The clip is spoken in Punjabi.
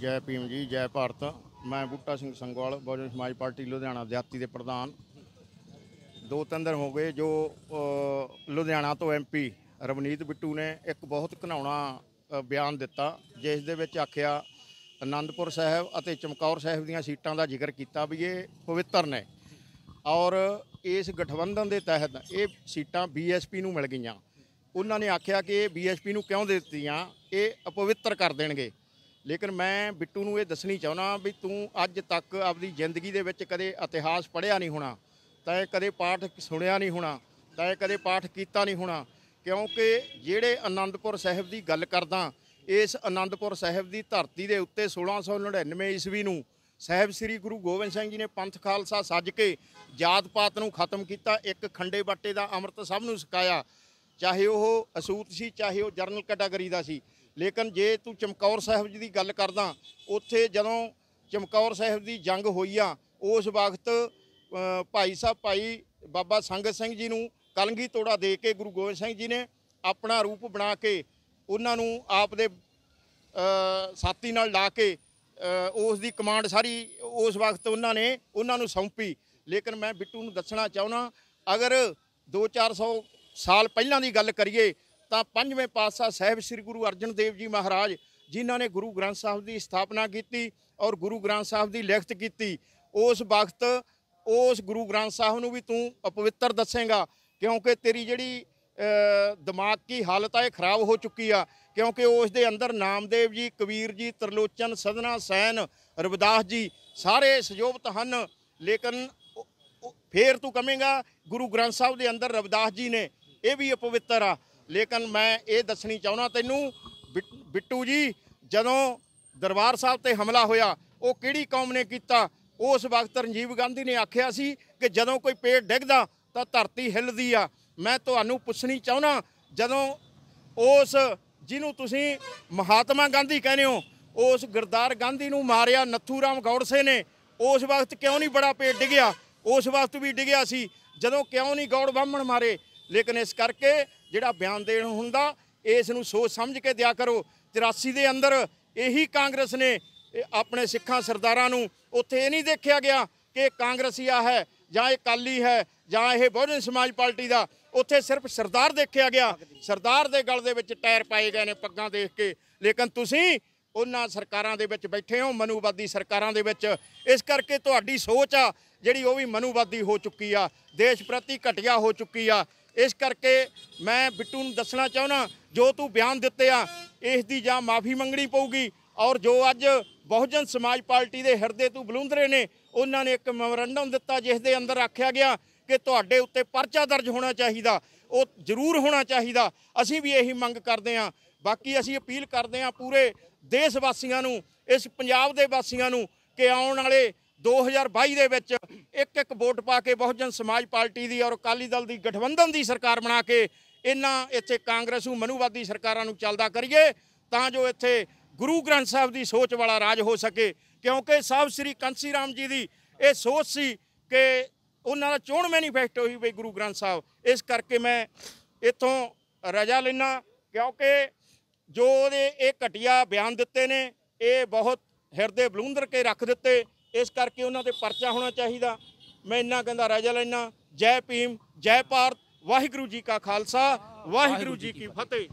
ਜੈ ਭੀਮ ਜੀ ਜੈ ਭਾਰਤ ਮੈਂ ਬੁੱਟਾ ਸਿੰਘ ਸੰਗਵਾਲ ਬਹੁਜਨ ਸਮਾਜ ਪਾਰਟੀ ਲੁਧਿਆਣਾ ਦਿਹਾਤੀ ਦੇ ਪ੍ਰਧਾਨ ਦੋ ਤੰਦਰ ਹੋ ਗਏ ਜੋ ਲੁਧਿਆਣਾ ਤੋਂ ਐਮਪੀ ਰਵਨੀਤ ਬਿੱਟੂ ਨੇ ਇੱਕ ਬਹੁਤ ਘਨਾਉਣਾ ਬਿਆਨ ਦਿੱਤਾ ਜਿਸ ਦੇ ਵਿੱਚ ਆਖਿਆ ਆਨੰਦਪੁਰ ਸਾਹਿਬ ਅਤੇ ਚਮਕੌਰ ਸਾਹਿਬ ਦੀਆਂ ਸੀਟਾਂ ਦਾ ਜ਼ਿਕਰ ਕੀਤਾ ਵੀ ਇਹ ਪਵਿੱਤਰ ਨੇ ਔਰ ਇਸ ਗਠਬੰਧਨ ਦੇ ਤਹਿਤ ਇਹ ਸੀਟਾਂ ਬੀਐਸਪੀ ਨੂੰ ਮਿਲ ਗਈਆਂ ਉਹਨਾਂ ਨੇ ਆਖਿਆ ਕਿ ਇਹ ਬੀਐਸਪੀ ਨੂੰ ਕਿਉਂ ਦਿੱਤੀਆਂ ਇਹ ਅਪਵਿੱਤਰ ਕਰ ਦੇਣਗੇ ਲੇਕਿਨ ਮੈਂ ਬਿੱਟੂ ਨੂੰ ਇਹ ਦੱਸਣੀ ਚਾਹੁੰਦਾ ਵੀ ਤੂੰ ਅੱਜ ਤੱਕ ਆਪਣੀ ਜ਼ਿੰਦਗੀ ਦੇ ਵਿੱਚ ਕਦੇ ਇਤਿਹਾਸ ਪੜ੍ਹਿਆ ਨਹੀਂ ਹੋਣਾ ਇਹ ਕਦੇ ਪਾਠ ਸੁਣਿਆ ਨਹੀਂ ਹੋਣਾ ਇਹ ਕਦੇ ਪਾਠ ਕੀਤਾ ਨਹੀਂ ਹੋਣਾ ਕਿਉਂਕਿ ਜਿਹੜੇ ਆਨੰਦਪੁਰ ਸਾਹਿਬ ਦੀ ਗੱਲ ਕਰਦਾ ਇਸ ਆਨੰਦਪੁਰ ਸਾਹਿਬ ਦੀ ਧਰਤੀ ਦੇ ਉੱਤੇ 1699 ਈਸਵੀ ਨੂੰ ਸਾਹਿਬ ਸ੍ਰੀ ਗੁਰੂ ਗੋਬਿੰਦ ਸਿੰਘ ਜੀ ਨੇ ਪੰਥ ਖਾਲਸਾ ਸੱਜ ਕੇ ਜਾਤ ਪਾਤ ਨੂੰ ਖਤਮ ਕੀਤਾ ਇੱਕ ਖੰਡੇ ਬਾਟੇ ਦਾ ਅੰਮ੍ਰਿਤ ਸਭ ਨੂੰ ਸਕਾਇਆ ਚਾਹੇ ਉਹ ਅਸੂਤ ਸੀ ਚਾਹੇ ਉਹ ਜਰਨਲ ਕੈਟਾਗਰੀ ਦਾ ਸੀ ਲੇਕਿਨ ਜੇ ਤੂੰ ਚਮਕੌਰ ਸਾਹਿਬ ਜੀ ਦੀ ਗੱਲ ਕਰਦਾ ਉੱਥੇ ਜਦੋਂ ਚਮਕੌਰ ਸਾਹਿਬ ਦੀ ਜੰਗ ਹੋਈ ਆ ਉਸ ਵਕਤ ਭਾਈ ਸਾਹਿਬ ਭਾਈ ਬਾਬਾ ਸੰਗਤ ਸਿੰਘ ਜੀ ਨੂੰ ਕਲਗੀ ਤੋੜਾ ਦੇ ਕੇ ਗੁਰੂ ਗੋਬਿੰਦ ਸਿੰਘ ਜੀ ਨੇ ਆਪਣਾ ਰੂਪ ਬਣਾ ਕੇ ਉਹਨਾਂ ਨੂੰ ਆਪ ਦੇ ਸਾਥੀ ਨਾਲ ਲਾ ਕੇ ਉਸ ਦੀ ਕਮਾਂਡ ਸਾਰੀ ਉਸ ਵਕਤ ਉਹਨਾਂ ਨੇ ਉਹਨਾਂ ਨੂੰ ਸੌਂਪੀ ਲੇਕਿਨ ਮੈਂ ਬਿੱਟੂ ਨੂੰ ਦੱਸਣਾ ਚਾਹੁੰਦਾ ਅਗਰ 2-400 ਸਾਲ ਪਹਿਲਾਂ ਦੀ ਗੱਲ ਕਰੀਏ ਤਾਂ ਪੰਜਵੇਂ ਪਾਤਸ਼ਾਹ ਸਾਹਿਬ ਸ੍ਰੀ ਗੁਰੂ ਅਰਜਨ ਦੇਵ ਜੀ ਮਹਾਰਾਜ ਜਿਨ੍ਹਾਂ ਨੇ ਗੁਰੂ ਗ੍ਰੰਥ ਸਾਹਿਬ ਦੀ ਸਥਾਪਨਾ ਕੀਤੀ ਔਰ ਗੁਰੂ ਗ੍ਰੰਥ ਸਾਹਿਬ ਦੀ ਲਿਖਤ ਕੀਤੀ ਉਸ ਵਕਤ ਉਸ ਗੁਰੂ ਗ੍ਰੰਥ ਸਾਹਿਬ ਨੂੰ ਵੀ ਤੂੰ ਅਪਵਿੱਤਰ ਦੱਸੇਗਾ ਕਿਉਂਕਿ ਤੇਰੀ ਜਿਹੜੀ ਦਿਮਾਗ ਕੀ ਹਾਲਤ ਆ ਇਹ ਖਰਾਬ ਹੋ ਚੁੱਕੀ ਆ ਕਿਉਂਕਿ ਉਸ ਦੇ ਅੰਦਰ ਨਾਮਦੇਵ ਜੀ ਕਬੀਰ ਜੀ ਤਰਲੋਚਨ ਸਦਨਾ ਸੈਨ ਰਵਿਦਾਸ ਜੀ ਸਾਰੇ ਸਯੋਗਤ ਹਨ ਲੇਕਿਨ ਫੇਰ ਤੂੰ ਕਹੇਗਾ ਗੁਰੂ ਗ੍ਰੰਥ ਸਾਹਿਬ ਦੇ ਅੰਦਰ ਰਵਿਦਾਸ ਜੀ ਨੇ ਇਹ ਵੀ ਅਪਵਿੱਤਰ ਆ ਲੇਕਿਨ ਮੈਂ ਇਹ ਦੱਸਣੀ ਚਾਹੁੰਦਾ ਤੈਨੂੰ ਬਿੱਟੂ ਜੀ ਜਦੋਂ ਦਰਬਾਰ ਸਾਹਿਬ ਤੇ ਹਮਲਾ ਹੋਇਆ ਉਹ ਕਿਹੜੀ ਕੌਮ ਨੇ ਕੀਤਾ ਉਸ ਵਕਤ ਰਣਜੀਵ ਗਾਂਧੀ ਨੇ ਆਖਿਆ ਸੀ ਕਿ ਜਦੋਂ ਕੋਈ ਪੇੜ ਡਿੱਗਦਾ ਤਾਂ ਧਰਤੀ ਹਿੱਲਦੀ ਆ ਮੈਂ ਤੁਹਾਨੂੰ ਪੁੱਛਣੀ ਚਾਹੁੰਦਾ ਜਦੋਂ ਉਸ ਜਿਹਨੂੰ ਤੁਸੀਂ ਮਹਾਤਮਾ ਗਾਂਧੀ ਕਹਿੰਦੇ ਹੋ ਉਸ ਗਰਦਾਰ ਗਾਂਧੀ ਨੂੰ ਮਾਰਿਆ ਨੱਥੂ ਰਾਮ ਗੌੜਸੇ ਨੇ ਉਸ ਵਕਤ ਕਿਉਂ ਨਹੀਂ ਬੜਾ ਪੇੜ ਡਿੱਗਿਆ ਉਸ ਵਕਤ ਵੀ ਡਿੱਗਿਆ ਸੀ ਜਦੋਂ ਕਿਉਂ ਨਹੀਂ ਗੌੜ ਬਾਹਮਣ ਮਾਰੇ ਲੇਕਿਨ ਇਸ ਕਰਕੇ ਜਿਹੜਾ ਬਿਆਨ ਦੇਣ ਹੁੰਦਾ ਇਸ ਨੂੰ ਸੋਚ ਸਮਝ ਕੇ ਦਿਆ ਕਰੋ 83 ਦੇ ਅੰਦਰ ਇਹੀ ਕਾਂਗਰਸ ਨੇ ਆਪਣੇ ਸਿੱਖਾਂ ਸਰਦਾਰਾਂ ਨੂੰ ਉੱਥੇ ਇਹ ਨਹੀਂ ਦੇਖਿਆ ਗਿਆ ਕਿ ਕਾਂਗਰਸੀ ਆ ਹੈ ਜਾਂ ਇਹ ਕਾਲੀ ਹੈ ਜਾਂ ਇਹ ਬਹੁਜਨ ਸਮਾਜ ਪਾਰਟੀ ਦਾ ਉੱਥੇ ਸਿਰਫ ਸਰਦਾਰ ਦੇਖਿਆ ਗਿਆ ਸਰਦਾਰ ਦੇ ਗਲ ਦੇ ਵਿੱਚ ਟਾਇਰ ਪਾਏ ਗਏ ਨੇ ਪੱਗਾਂ ਦੇਖ ਕੇ ਲੇਕਿਨ ਤੁਸੀਂ ਉਹਨਾਂ ਸਰਕਾਰਾਂ ਦੇ ਵਿੱਚ ਬੈਠੇ ਹੋ ਮਨੂਵਾਦੀ ਸਰਕਾਰਾਂ ਦੇ ਵਿੱਚ ਇਸ ਕਰਕੇ ਤੁਹਾਡੀ ਸੋਚ ਆ ਜਿਹੜੀ ਉਹ ਵੀ ਮਨੂਵਾਦੀ ਹੋ ਚੁੱਕੀ ਆ ਦੇਸ਼ ਪ੍ਰਤੀ ਘਟਿਆ ਹੋ ਚੁੱਕੀ ਆ ਇਸ ਕਰਕੇ ਮੈਂ ਬਿੱਟੂ ਨੂੰ ਦੱਸਣਾ ਚਾਹੁੰਦਾ ਜੋ ਤੂੰ ਬਿਆਨ ਦਿੱਤੇ ਆ ਇਸ ਦੀ ਜਾਂ ਮਾਫੀ ਮੰਗਣੀ ਪਊਗੀ ਔਰ ਜੋ ਅੱਜ ਬਹੁਜਨ ਸਮਾਜ ਪਾਰਟੀ ਦੇ ਹਿਰਦੇ ਤੂੰ ਬਲੂੰਦਰੇ ਨੇ ਉਹਨਾਂ ਨੇ ਇੱਕ ਮੈਮੋਰੰਡਮ ਦਿੱਤਾ ਜਿਸ ਦੇ ਅੰਦਰ ਆਖਿਆ ਗਿਆ ਕਿ ਤੁਹਾਡੇ ਉੱਤੇ ਪਰਚਾ ਦਰਜ ਹੋਣਾ ਚਾਹੀਦਾ ਉਹ ਜ਼ਰੂਰ ਹੋਣਾ ਚਾਹੀਦਾ ਅਸੀਂ ਵੀ ਇਹੀ ਮੰਗ ਕਰਦੇ ਆ ਬਾਕੀ ਅਸੀਂ ਅਪੀਲ ਕਰਦੇ ਆ ਪੂਰੇ ਦੇਸ਼ ਵਾਸੀਆਂ ਨੂੰ ਇਸ ਪੰਜਾਬ ਦੇ ਵਾਸੀਆਂ ਨੂੰ ਕਿ ਆਉਣ ਵਾਲੇ 2022 ਦੇ ਵਿੱਚ ਇੱਕ ਇੱਕ ਵੋਟ ਪਾ ਕੇ ਬਹੁਜਨ ਸਮਾਜ ਪਾਰਟੀ ਦੀ ਔਰ ਅਕਾਲੀ ਦਲ ਦੀ ਗਠਬੰਧਨ ਦੀ ਸਰਕਾਰ ਬਣਾ ਕੇ ਇਹਨਾਂ ਇੱਥੇ ਕਾਂਗਰਸ ਨੂੰ ਮਨੂਵਾਦੀ ਸਰਕਾਰਾਂ ਨੂੰ ਚੱਲਦਾ ਕਰੀਏ ਤਾਂ ਜੋ ਇੱਥੇ ਗੁਰੂ ਗ੍ਰੰਥ ਸਾਹਿਬ ਦੀ ਸੋਚ ਵਾਲਾ ਰਾਜ ਹੋ ਸਕੇ ਕਿਉਂਕਿ ਸਾਬ ਸ੍ਰੀ ਕੰਸੀ ਰਾਮ ਜੀ ਦੀ ਇਹ ਸੋਚ ਸੀ ਕਿ ਉਹਨਾਂ ਦਾ ਚੋਣ ਮੈਨੀਫੈਸਟੋ ਹੀ ਵੀ ਗੁਰੂ ਗ੍ਰੰਥ ਸਾਹਿਬ ਇਸ ਕਰਕੇ ਮੈਂ ਇਥੋਂ ਰਜਾ ਲੈਣਾ ਕਿਉਂਕਿ ਜੋ ਉਹਦੇ ਇਹ ਘਟਿਆ ਬਿਆਨ ਦਿੱਤੇ ਨੇ ਇਹ ਬਹੁਤ ਹਿਰਦੇ ਬਲੂੰਦਰ ਕੇ ਰੱਖ ਦਿੱਤੇ ਇਸ ਕਰਕੇ ਉਹਨਾਂ ਤੇ ਪਰਚਾ ਹੋਣਾ ਚਾਹੀਦਾ ਮੈਂ ਇੰਨਾ ਕਹਿੰਦਾ ਰਾਜਾ ਲੈਣਾ ਜੈ ਭੀਮ ਜੈ ਭਾਰਤ ਵਾਹਿਗੁਰੂ ਜੀ ਕਾ ਖਾਲਸਾ ਵਾਹਿਗੁਰੂ ਜੀ ਕੀ ਫਤਿਹ